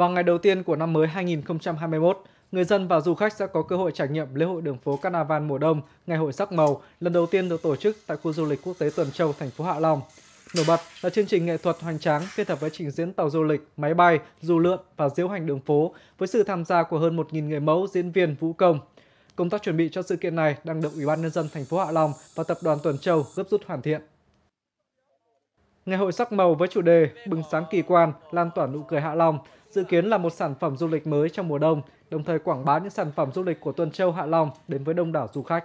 Vào ngày đầu tiên của năm mới 2021, người dân và du khách sẽ có cơ hội trải nghiệm lễ hội đường phố Carnival mùa đông, ngày hội sắc màu lần đầu tiên được tổ chức tại khu du lịch quốc tế Tuần Châu, thành phố Hạ Long. Nổi bật là chương trình nghệ thuật hoành tráng kết hợp với trình diễn tàu du lịch, máy bay, dù lượn và diễu hành đường phố với sự tham gia của hơn 1.000 người mẫu, diễn viên, vũ công. Công tác chuẩn bị cho sự kiện này đang được Ủy ban nhân dân thành phố Hạ Long và tập đoàn Tuần Châu gấp rút hoàn thiện. Ngày hội sắc màu với chủ đề Bừng sáng kỳ quan, lan tỏa nụ cười Hạ Long dự kiến là một sản phẩm du lịch mới trong mùa đông, đồng thời quảng bá những sản phẩm du lịch của Tuần Châu Hạ Long đến với đông đảo du khách.